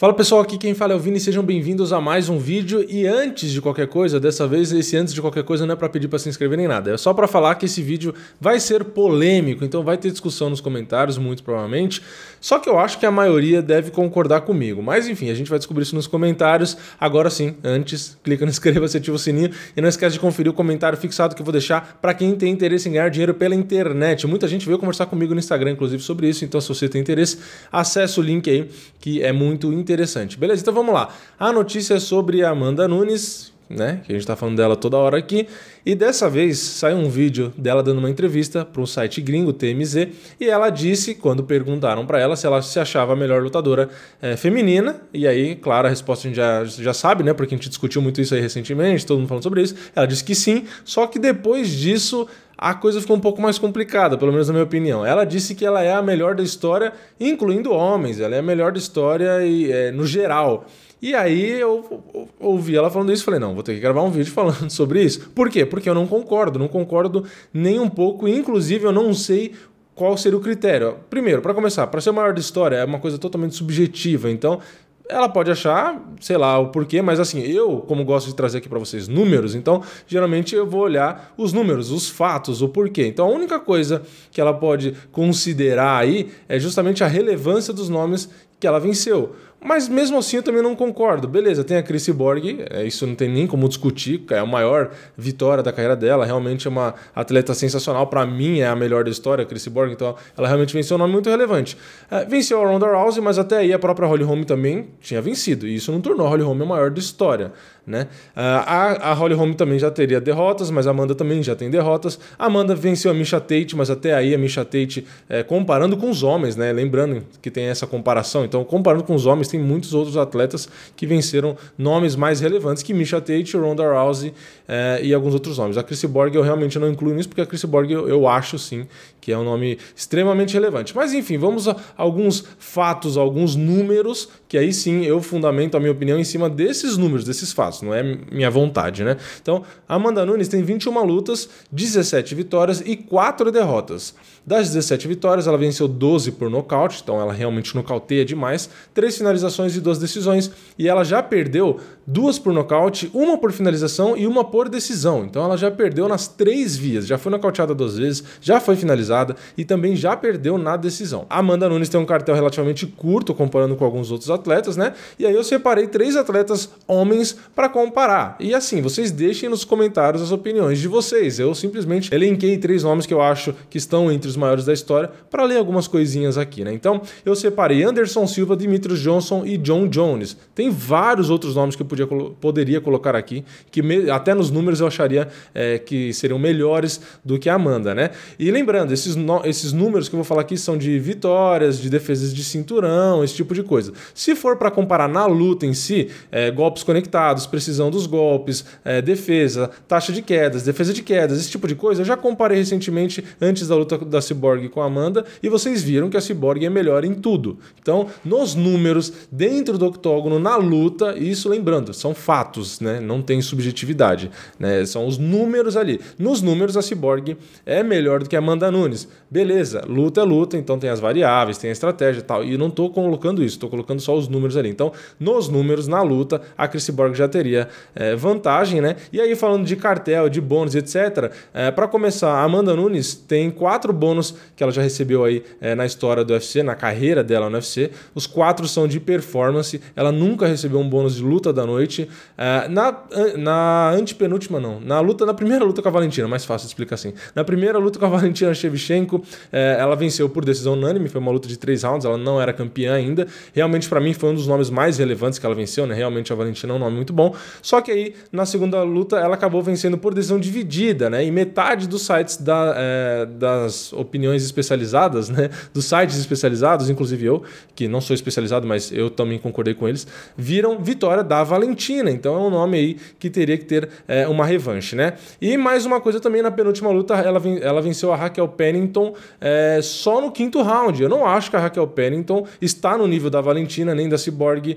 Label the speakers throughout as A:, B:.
A: Fala pessoal, aqui quem fala é o Vini, sejam bem-vindos a mais um vídeo. E antes de qualquer coisa, dessa vez esse antes de qualquer coisa não é para pedir para se inscrever nem nada, é só para falar que esse vídeo vai ser polêmico, então vai ter discussão nos comentários, muito provavelmente. Só que eu acho que a maioria deve concordar comigo, mas enfim, a gente vai descobrir isso nos comentários. Agora sim, antes, clica no inscreva-se, ativa o sininho e não esquece de conferir o comentário fixado que eu vou deixar para quem tem interesse em ganhar dinheiro pela internet. Muita gente veio conversar comigo no Instagram, inclusive, sobre isso, então se você tem interesse, acesse o link aí que é muito interessante interessante. Beleza, então vamos lá. A notícia é sobre Amanda Nunes, né? Que a gente está falando dela toda hora aqui. E dessa vez saiu um vídeo dela dando uma entrevista para um site gringo, TMZ, e ela disse, quando perguntaram para ela se ela se achava a melhor lutadora é, feminina, e aí, claro, a resposta a gente já, já sabe, né? Porque a gente discutiu muito isso aí recentemente, todo mundo falando sobre isso. Ela disse que sim, só que depois disso a coisa ficou um pouco mais complicada, pelo menos na minha opinião. Ela disse que ela é a melhor da história, incluindo homens, ela é a melhor da história e, é, no geral. E aí eu, ouvi ela falando isso e falei, não, vou ter que gravar um vídeo falando sobre isso. Por quê? Porque eu não concordo, não concordo nem um pouco, inclusive eu não sei qual seria o critério. Primeiro, para começar, para ser o maior da história é uma coisa totalmente subjetiva, então ela pode achar, sei lá, o porquê, mas assim, eu, como gosto de trazer aqui para vocês números, então geralmente eu vou olhar os números, os fatos, o porquê. Então a única coisa que ela pode considerar aí é justamente a relevância dos nomes que ela venceu. Mas mesmo assim eu também não concordo. Beleza, tem a Chris Borg, é, isso não tem nem como discutir, é a maior vitória da carreira dela, realmente é uma atleta sensacional, para mim é a melhor da história, a Chris Borg, então ela realmente venceu um nome muito relevante. É, venceu a Ronda Rousey, mas até aí a própria Holly Holm também tinha vencido, e isso não tornou a Holly Holm a maior da história. Né? É, a, a Holly Holm também já teria derrotas, mas a Amanda também já tem derrotas. A Amanda venceu a Misha Tate, mas até aí a Misha Tate, é, comparando com os homens, né? lembrando que tem essa comparação, então comparando com os homens, mas tem muitos outros atletas que venceram nomes mais relevantes que Misha Tate, Ronda Rousey eh, e alguns outros nomes. A Chris Borg eu realmente não incluo nisso, porque a Chris Borg eu, eu acho sim que é um nome extremamente relevante. Mas enfim, vamos a alguns fatos, alguns números, que aí sim eu fundamento a minha opinião em cima desses números, desses fatos, não é minha vontade, né? Então, Amanda Nunes tem 21 lutas, 17 vitórias e 4 derrotas. Das 17 vitórias, ela venceu 12 por nocaute, então ela realmente nocauteia demais, 3 finalizações finalizações e duas decisões, e ela já perdeu duas por nocaute, uma por finalização e uma por decisão. Então ela já perdeu nas três vias, já foi nocauteada duas vezes, já foi finalizada e também já perdeu na decisão. Amanda Nunes tem um cartel relativamente curto comparando com alguns outros atletas, né? E aí eu separei três atletas homens para comparar. E assim, vocês deixem nos comentários as opiniões de vocês. Eu simplesmente elenquei três nomes que eu acho que estão entre os maiores da história para ler algumas coisinhas aqui, né? Então, eu separei Anderson Silva, Dimitris Johnson e John Jones. Tem vários outros nomes que eu podia podia, poderia colocar aqui, que me, até nos números eu acharia é, que seriam melhores do que a Amanda, né? E lembrando, esses, no, esses números que eu vou falar aqui são de vitórias, de defesas de cinturão, esse tipo de coisa. Se for para comparar na luta em si, é, golpes conectados, precisão dos golpes, é, defesa, taxa de quedas, defesa de quedas, esse tipo de coisa, eu já comparei recentemente antes da luta da Cyborg com a Amanda e vocês viram que a Cyborg é melhor em tudo. Então, nos números, dentro do octógono, na luta, isso lembrando, falando, são fatos, né? não tem subjetividade. Né? São os números ali. Nos números, a Cyborg é melhor do que a Amanda Nunes. Beleza, luta é luta, então tem as variáveis, tem a estratégia e tal. E não estou colocando isso, estou colocando só os números ali. Então, nos números, na luta, a Chris Cyborg já teria é, vantagem. né? E aí, falando de cartel, de bônus, etc., é, para começar, a Amanda Nunes tem quatro bônus que ela já recebeu aí é, na história do UFC, na carreira dela no UFC. Os quatro são de performance, ela nunca recebeu um bônus de luta da noite. É, na, na antepenúltima, não. Na luta, na primeira luta com a Valentina, é mais fácil de explicar assim. Na primeira luta com a Valentina Shevchenko, é, ela venceu por decisão unânime, foi uma luta de três rounds, ela não era campeã ainda. Realmente, para mim, foi um dos nomes mais relevantes que ela venceu, né? Realmente a Valentina é um nome muito bom. Só que aí, na segunda luta, ela acabou vencendo por decisão dividida, né? E metade dos sites da, das opiniões especializadas, né? Dos sites especializados, inclusive eu, que não sou especializado, mas eu também concordei com eles, viram vitória da Valentina. Valentina. Então é um nome aí que teria que ter é, uma revanche, né? E mais uma coisa também, na penúltima luta, ela, ela venceu a Raquel Pennington é, só no quinto round. Eu não acho que a Raquel Pennington está no nível da Valentina, nem da Cyborg,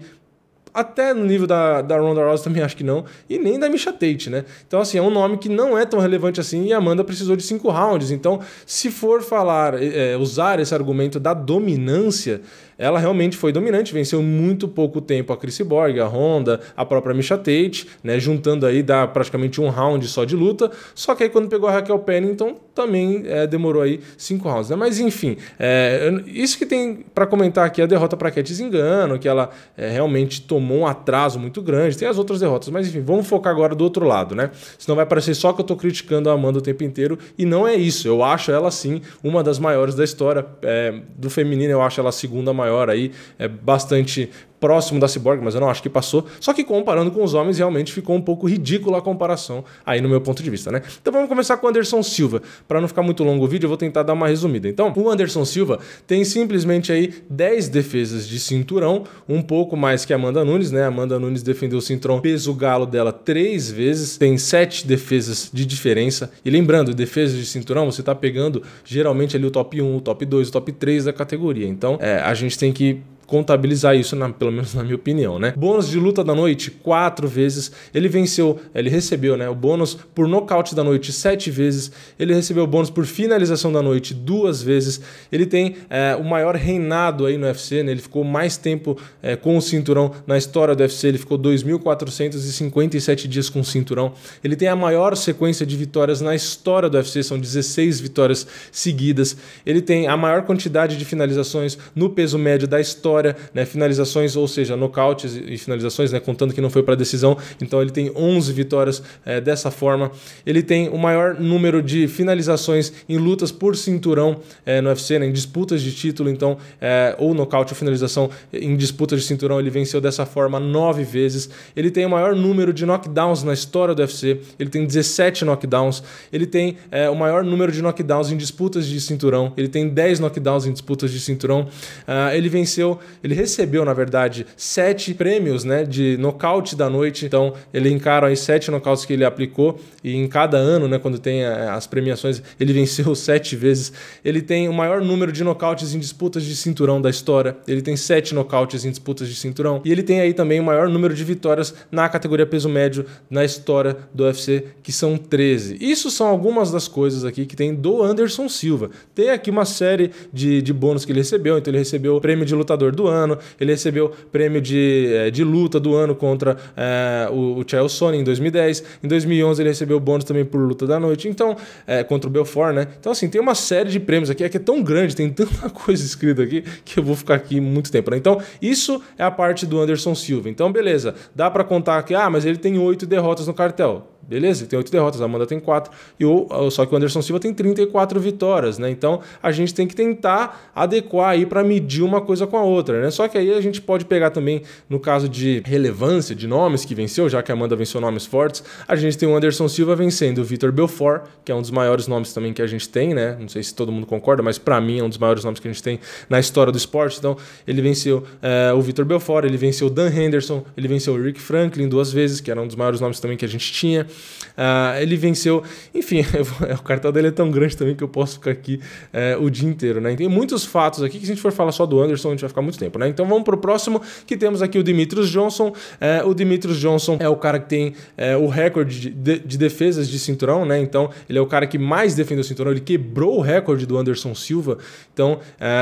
A: até no nível da, da Ronda Rousey também acho que não, e nem da Misha Tate, né? Então, assim, é um nome que não é tão relevante assim e a Amanda precisou de cinco rounds. Então, se for falar, é, é usar esse argumento da dominância, ela realmente foi dominante, venceu muito pouco tempo a Chris Borg, a Honda, a própria Misha Tate, né? Juntando aí dá praticamente um round só de luta. Só que aí quando pegou a Raquel Pennington também é, demorou aí cinco rounds, né? Mas enfim, é, isso que tem para comentar aqui é a derrota para Cat Engano, que ela é, realmente tomou um atraso muito grande. Tem as outras derrotas, mas enfim, vamos focar agora do outro lado, né? Senão vai parecer só que eu tô criticando a Amanda o tempo inteiro e não é isso. Eu acho ela sim uma das maiores da história é, do feminino. Eu acho ela a segunda maior maior aí, é bastante próximo da Cyborg, mas eu não acho que passou. Só que comparando com os homens, realmente ficou um pouco ridícula a comparação, aí no meu ponto de vista, né? Então vamos começar com o Anderson Silva. Para não ficar muito longo o vídeo, eu vou tentar dar uma resumida. Então, o Anderson Silva tem simplesmente aí 10 defesas de cinturão, um pouco mais que a Amanda Nunes, né? A Amanda Nunes defendeu o cinturão peso galo dela três vezes, tem sete defesas de diferença. E lembrando, defesas de cinturão, você tá pegando geralmente ali o top 1, o top 2, o top 3 da categoria. Então, é, a gente tem que contabilizar isso, na, pelo menos na minha opinião, né? Bônus de luta da noite, quatro vezes. Ele venceu, ele recebeu, né? O bônus por nocaute da noite, sete vezes. Ele recebeu o bônus por finalização da noite, duas vezes. Ele tem é, o maior reinado aí no UFC, né? Ele ficou mais tempo é, com o cinturão na história do UFC. Ele ficou 2.457 dias com o cinturão. Ele tem a maior sequência de vitórias na história do UFC, são 16 vitórias seguidas. Ele tem a maior quantidade de finalizações no peso médio da história vitória, né, finalizações, ou seja, nocautes e finalizações, né, contando que não foi para decisão. Então ele tem 11 vitórias é, dessa forma. Ele tem o maior número de finalizações em lutas por cinturão é, no UFC, né, em disputas de título, então, é, ou nocaute ou finalização em disputas de cinturão. Ele venceu dessa forma nove vezes. Ele tem o maior número de knockdowns na história do UFC. Ele tem 17 knockdowns. Ele tem é, o maior número de knockdowns em disputas de cinturão. Ele tem 10 knockdowns em disputas de cinturão. Uh, ele venceu ele recebeu, na verdade, sete prêmios né, de nocaute da noite. Então, ele encara aí sete nocautes que ele aplicou. E em cada ano, né, quando tem eh, as premiações, ele venceu sete vezes. Ele tem o maior número de nocautes em disputas de cinturão da história. Ele tem sete nocautes em disputas de cinturão. E ele tem aí também o maior número de vitórias na categoria peso médio na história do UFC, que são 13. Isso são algumas das coisas aqui que tem do Anderson Silva. Tem aqui uma série de, de bônus que ele recebeu. Então, ele recebeu o prêmio de lutador jogador do ano, ele recebeu prêmio de, eh, de luta do ano contra é, o, o Chael em 2010, em 2011 ele recebeu bônus também por luta da noite, então, é, contra o Belfort, né? Então, assim, tem uma série de prêmios aqui, é que é tão grande, tem tanta coisa escrita aqui, que eu vou ficar aqui muito tempo, né? Então, isso é a parte do Anderson Silva. Então, beleza, dá para contar que, ah, mas ele tem oito derrotas no cartel. Beleza, tem oito derrotas, a Amanda tem quatro. E o, só que o Anderson Silva tem 34 vitórias, né? Então a gente tem que tentar adequar aí para medir uma coisa com a outra, né? Só que aí a gente pode pegar também, no caso de relevância de nomes que venceu, já que a Amanda venceu nomes fortes, a gente tem o Anderson Silva vencendo o Vitor Belfort, que é um dos maiores nomes também que a gente tem, né? Não sei se todo mundo concorda, mas para mim é um dos maiores nomes que a gente tem na história do esporte. Então ele venceu é, o Vitor Belfort, ele venceu o Dan Henderson, ele venceu o Rick Franklin duas vezes, que era um dos maiores nomes também que a gente tinha. Uh, ele venceu. Enfim, é, o cartão dele é tão grande também que eu posso ficar aqui é, o dia inteiro, né? Tem muitos fatos aqui que se a gente for falar só do Anderson, a gente vai ficar muito tempo, né? Então vamos pro próximo, que temos aqui o Dimitris Johnson. É, o Dimitris Johnson é o cara que tem o recorde de, de, defesas de cinturão, né? Então ele é o cara que mais defendeu o cinturão, ele quebrou o recorde do Anderson Silva. Então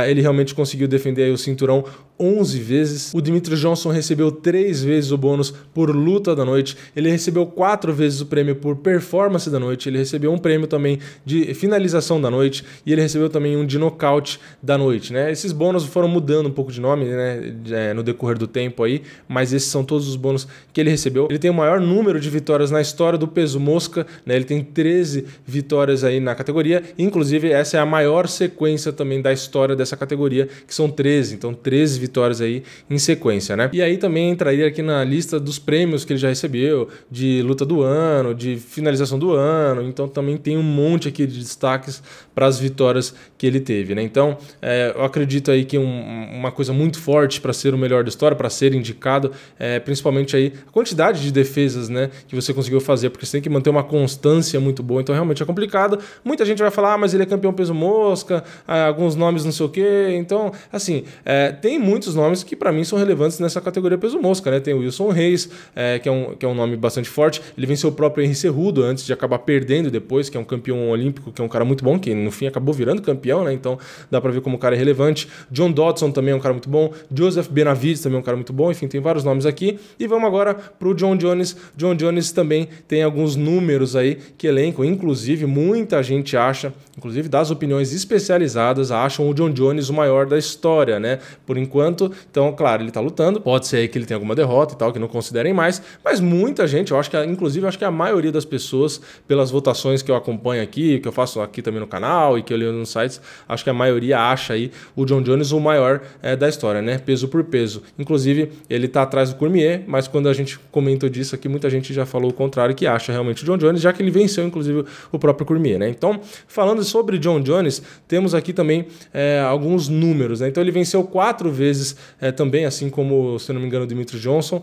A: ele realmente conseguiu defender o cinturão 11 vezes. O Dimitri Johnson recebeu 3 vezes o bônus por luta da noite. Ele recebeu 4 vezes o prêmio por performance da noite. Ele recebeu um prêmio também de finalização da noite. E ele recebeu também um de nocaute da noite. Né? Esses bônus foram mudando um pouco de nome né? É, no decorrer do tempo aí. Mas esses são todos os bônus que ele recebeu. Ele tem o maior número de vitórias na história do peso mosca. Né? Ele tem 13 vitórias aí na categoria. Inclusive, essa é a maior sequência também da história dessa categoria, que são 13. Então, 13 vitórias vitórias aí em sequência, né? E aí também entraria aqui na lista dos prêmios que ele já recebeu, de luta do ano, de finalização do ano, então também tem um monte aqui de destaques para as vitórias que ele teve. Né? Então, é, eu acredito aí que um, uma coisa muito forte para ser o melhor da história, para ser indicado, é principalmente aí a quantidade de defesas né, que você conseguiu fazer, porque você tem que manter uma constância muito boa, então realmente é complicado. Muita gente vai falar, ah, mas ele é campeão peso mosca, ah, alguns nomes não sei o quê. Então, assim, é, tem muitos nomes que para mim são relevantes nessa categoria peso mosca. Né? Tem o Wilson Reis, é, que, é um, que é um nome bastante forte. Ele venceu o próprio Henrique Cerrudo antes de acabar perdendo depois, que é um campeão olímpico, que é um cara muito bom, que no fim acabou virando campeão campeão, né? Então dá para ver como o cara é relevante. John Dodson também é um cara muito bom. Joseph Benavides também é um cara muito bom. Enfim, tem vários nomes aqui. E vamos agora pro John Jones. John Jones também tem alguns números aí que elenco. Inclusive, muita gente acha, inclusive das opiniões especializadas, acham o John Jones o maior da história, né? Por enquanto, então, claro, ele tá lutando. Pode ser aí que ele tenha alguma derrota e tal, que não considerem mais. Mas muita gente, eu acho que, inclusive, acho que a maioria das pessoas, pelas votações que eu acompanho aqui, que eu faço aqui também no canal e que eu leio nos sites, acho que a maioria acha aí o John Jones o maior é, da história, né? Peso por peso. Inclusive, ele está atrás do Cormier, mas quando a gente comentou disso aqui, muita gente já falou o contrário, que acha realmente o John Jones, já que ele venceu, inclusive, o próprio Cormier, né? Então, falando sobre John Jones, temos aqui também é, alguns números, né? Então, ele venceu quatro vezes é, também, assim como, se não me engano, o Dimitri Johnson,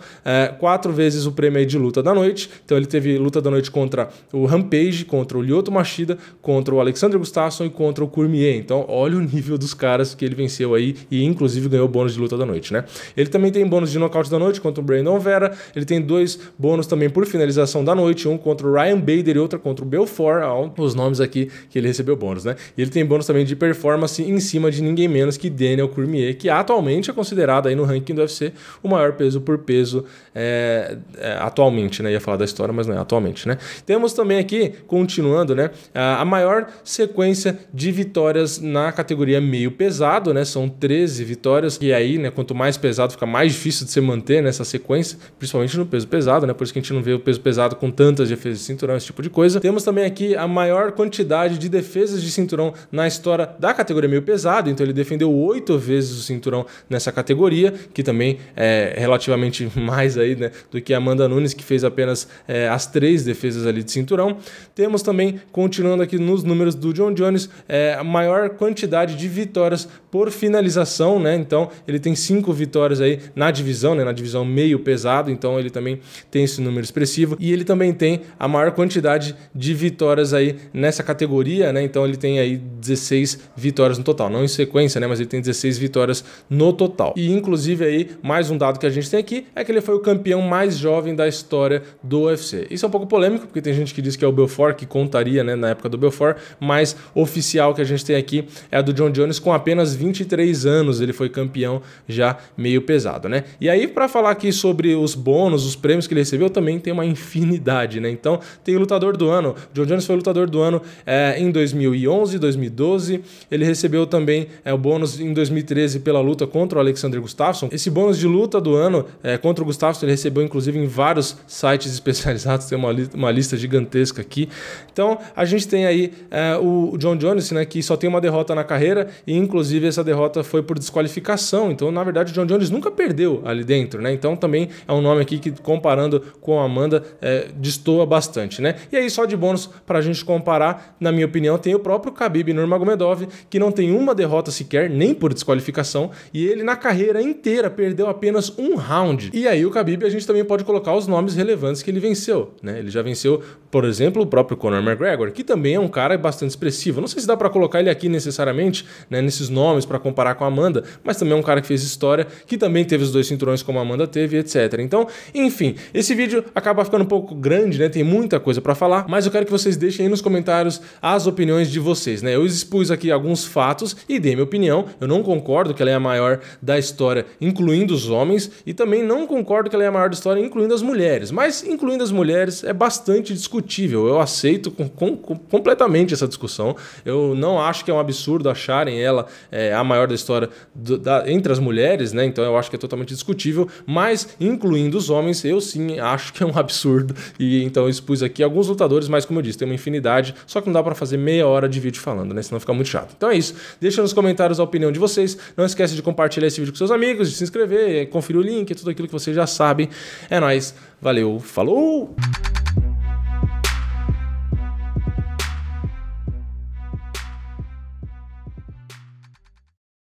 A: quatro vezes o prêmio de luta da noite. Então, ele teve luta da noite contra o Rampage, contra o Lyoto Machida, contra o Alexandre Gustafsson e contra o Cormier então, olha o nível dos caras que ele venceu aí e, inclusive, ganhou o bônus de luta da noite, né? Ele também tem bônus de nocaute da noite contra o Brandon Vera. Ele tem dois bônus também por finalização da noite, um contra o Ryan Bader e outro contra o Belfort, os nomes aqui que ele recebeu bônus, né? E ele tem bônus também de performance em cima de ninguém menos que Daniel Cormier, que atualmente é considerado aí no ranking do UFC o maior peso por peso é, é, atualmente, né? Ia falar da história, mas não é atualmente, né? Temos também aqui, continuando, né? A maior sequência de vitórias vitórias na categoria meio pesado, né? São 13 vitórias. E aí, né, quanto mais pesado, fica mais difícil de se manter nessa sequência, principalmente no peso pesado, né? Por isso que a gente não vê o peso pesado com tantas defesas de cinturão, esse tipo de coisa. Temos também aqui a maior quantidade de defesas de cinturão na história da categoria meio pesado. Então ele defendeu oito vezes o cinturão nessa categoria, que também é relativamente mais aí, né, do que a Amanda Nunes, que fez apenas é, as três defesas ali de cinturão. Temos também, continuando aqui nos números do John Jones, é, a maior maior quantidade de vitórias por finalização, né? Então ele tem cinco vitórias aí na divisão, né? Na divisão meio pesado, então ele também tem esse número expressivo e ele também tem a maior quantidade de vitórias aí nessa categoria, né? Então ele tem aí 16 vitórias no total, não em sequência, né? Mas ele tem 16 vitórias no total. E inclusive aí mais um dado que a gente tem aqui é que ele foi o campeão mais jovem da história do UFC. Isso é um pouco polêmico porque tem gente que diz que é o Belfort que contaria, né? Na época do Belfort, mas oficial que a gente tem aqui é a do John Jones com apenas 20 23 anos ele foi campeão já meio pesado, né? E aí, para falar aqui sobre os bônus, os prêmios que ele recebeu, também tem uma infinidade, né? Então, tem o lutador do ano. John Jones foi lutador do ano é, em 2011, 2012. Ele recebeu também é, o bônus em 2013 pela luta contra o Alexander Gustafsson. Esse bônus de luta do ano é, contra o Gustafsson ele recebeu, inclusive, em vários sites especializados. Tem uma, li uma lista gigantesca aqui. Então, a gente tem aí é, o John Jones, né? Que só tem uma derrota na carreira e, inclusive, essa derrota foi por desqualificação. Então, na verdade, o John Jones nunca perdeu ali dentro, né? Então também é um nome aqui que, comparando com a Amanda, é, destoa bastante, né? E aí, só de bônus para a gente comparar, na minha opinião, tem o próprio Khabib Nurmagomedov, que não tem uma derrota sequer, nem por desqualificação, e ele na carreira inteira perdeu apenas um round. E aí, o Khabib, a gente também pode colocar os nomes relevantes que ele venceu, né? Ele já venceu, por exemplo, o próprio Conor McGregor, que também é um cara bastante expressivo. Não sei se dá para colocar ele aqui necessariamente, né, nesses nomes para comparar com a Amanda, mas também é um cara que fez história, que também teve os dois cinturões como a Amanda teve, etc. Então, enfim, esse vídeo acaba ficando um pouco grande, né? Tem muita coisa para falar, mas eu quero que vocês deixem aí nos comentários as opiniões de vocês, né? Eu expus aqui alguns fatos e dei minha opinião. Eu não concordo que ela é a maior da história, incluindo os homens, e também não concordo que ela é a maior da história, incluindo as mulheres. Mas incluindo as mulheres é bastante discutível. Eu aceito com, com, com, completamente essa discussão. Eu não acho que é um absurdo acharem ela é, é, a maior da história do, da, entre as mulheres, né? Então eu acho que é totalmente discutível, mas incluindo os homens, eu sim acho que é um absurdo. E então eu expus aqui alguns lutadores, mas como eu disse, tem uma infinidade, só que não dá para fazer meia hora de vídeo falando, né? Senão fica muito chato. Então é isso. Deixa nos comentários a opinião de vocês. Não esquece de compartilhar esse vídeo com seus amigos, de se inscrever, conferir o link, tudo aquilo que vocês já sabem. É nós. Valeu, falou!